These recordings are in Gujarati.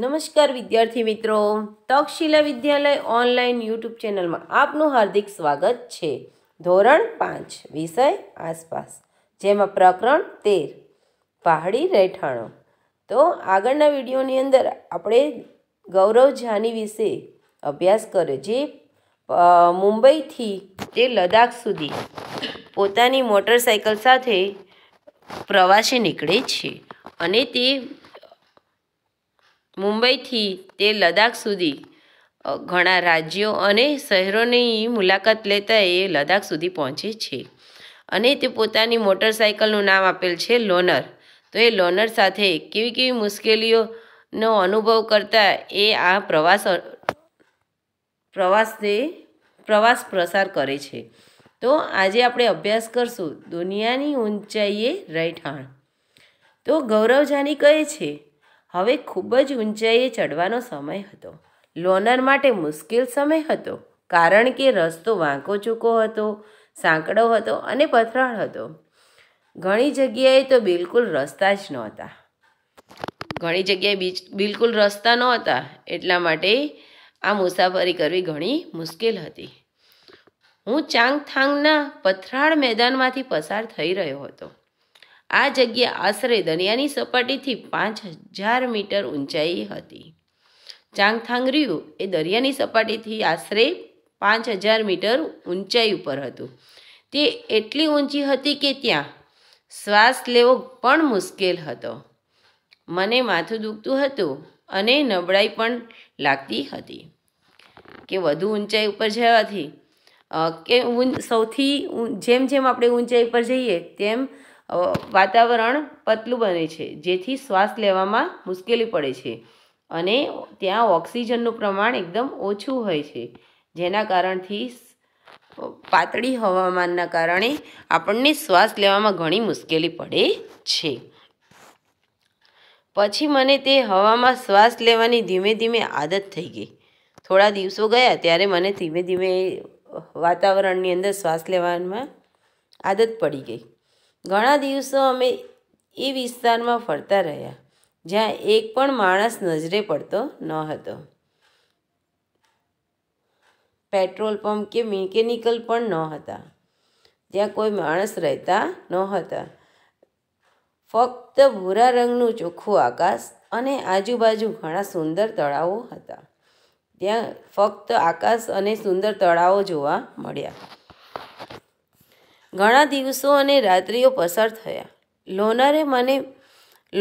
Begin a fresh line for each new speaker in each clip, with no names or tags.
નમસ્કાર વિદ્યાર્થી મિત્રો તક્ષશિલા વિદ્યાલય ઓનલાઈન યુટ્યુબ ચેનલમાં આપનું હાર્દિક સ્વાગત છે ધોરણ પાંચ વિષય આસપાસ જેમાં પ્રકરણ તેર પહાડી રહેઠાણો તો આગળના વિડીયોની અંદર આપણે ગૌરવ જાની વિશે અભ્યાસ કર્યો જે મુંબઈથી તે લદાખ સુધી પોતાની મોટરસાઇકલ સાથે પ્રવાસે નીકળે છે અને તે મુંબઈથી તે લદ્દાખ સુધી ઘણા રાજ્યો અને શહેરોની મુલાકાત લેતા એ લદાખ સુધી પહોંચે છે અને તે પોતાની મોટરસાઇકલનું નામ આપેલ છે લોનર તો એ લોનર સાથે કેવી કેવી મુશ્કેલીઓનો અનુભવ કરતા એ આ પ્રવાસ પ્રવાસને પ્રવાસ પ્રસાર કરે છે તો આજે આપણે અભ્યાસ કરશું દુનિયાની ઊંચાઈએ રહેઠાણ તો ગૌરવ જાની કહે છે હવે ખૂબ જ ઊંચાઈએ ચડવાનો સમય હતો લોનર માટે મુશ્કેલ સમય હતો કારણ કે રસ્તો વાંકો ચૂકો હતો સાંકડો હતો અને પથરાળ હતો ઘણી જગ્યાએ તો બિલકુલ રસ્તા જ નહોતા ઘણી જગ્યાએ બીચ બિલકુલ રસ્તા નહોતા એટલા માટે આ મુસાફરી કરવી ઘણી મુશ્કેલ હતી હું ચાંગથાંગના પથરાળ મેદાનમાંથી પસાર થઈ રહ્યો હતો આ જગ્યા આશરે દરિયાની સપાટીથી પાંચ હજાર મીટર ઊંચાઈ હતી ચાંગથાંગ રિયુ એ દરિયાની સપાટીથી આશરે પાંચ હજાર મીટર ઊંચાઈ ઉપર હતું તે એટલી ઊંચી હતી કે ત્યાં શ્વાસ લેવો પણ મુશ્કેલ હતો મને માથું દુખતું હતું અને નબળાઈ પણ લાગતી હતી કે વધુ ઊંચાઈ ઉપર જવાથી કે સૌથી જેમ જેમ આપણે ઊંચાઈ પર જઈએ તેમ વાતાવરણ પતલું બને છે જેથી શ્વાસ લેવામાં મુશ્કેલી પડે છે અને ત્યાં ઓક્સિજનનું પ્રમાણ એકદમ ઓછું હોય છે જેના કારણથી પાતળી હવામાનના કારણે આપણને શ્વાસ લેવામાં ઘણી મુશ્કેલી પડે છે પછી મને તે હવામાં શ્વાસ લેવાની ધીમે ધીમે આદત થઈ ગઈ થોડા દિવસો ગયા ત્યારે મને ધીમે ધીમે વાતાવરણની અંદર શ્વાસ લેવામાં આદત પડી ગઈ ઘણા દિવસો અમે એ વિસ્તારમાં ફરતા રહ્યા જ્યાં એક પણ માણસ નજરે પડતો ન હતો પેટ્રોલ પંપ કે મિકેનિકલ પણ ન હતા ત્યાં કોઈ માણસ રહેતા ન હતા ફક્ત ભૂરા રંગનું ચોખ્ખું આકાશ અને આજુબાજુ ઘણા સુંદર તળાવો હતા ત્યાં ફક્ત આકાશ અને સુંદર તળાવો જોવા મળ્યા ઘણા દિવસો અને રાત્રિઓ પસાર થયા લોનરે મને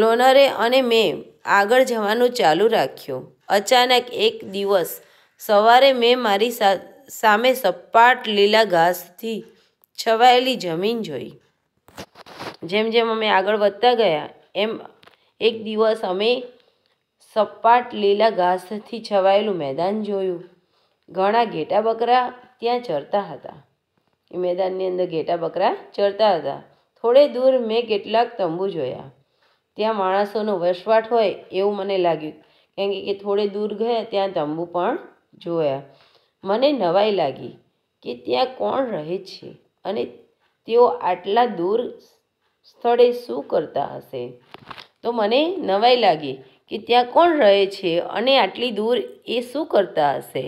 લોનરે અને મેં આગળ જવાનું ચાલુ રાખ્યું અચાનક એક દિવસ સવારે મેં મારી સામે સપાટ લીલા ઘાસથી છવાયેલી જમીન જોઈ જેમ જેમ અમે આગળ વધતા ગયા એમ એક દિવસ અમે સપાટ લીલા ઘાસથી છવાયેલું મેદાન જોયું ઘણા ઘેટા બકરા ત્યાં ચરતા હતા એ મેદાનની અંદર ઘેટા બકરા ચરતા હતા થોડે દૂર મેં કેટલાક તંબુ જોયા ત્યાં માણસોનો વસવાટ હોય એવું મને લાગ્યું કેમ કે થોડે દૂર ગયા ત્યાં તંબુ પણ જોયા મને નવાઈ લાગી કે ત્યાં કોણ રહે છે અને તેઓ આટલા દૂર સ્થળે શું કરતા હશે તો મને નવાઈ લાગી કે ત્યાં કોણ રહે છે અને આટલી દૂર એ શું કરતા હશે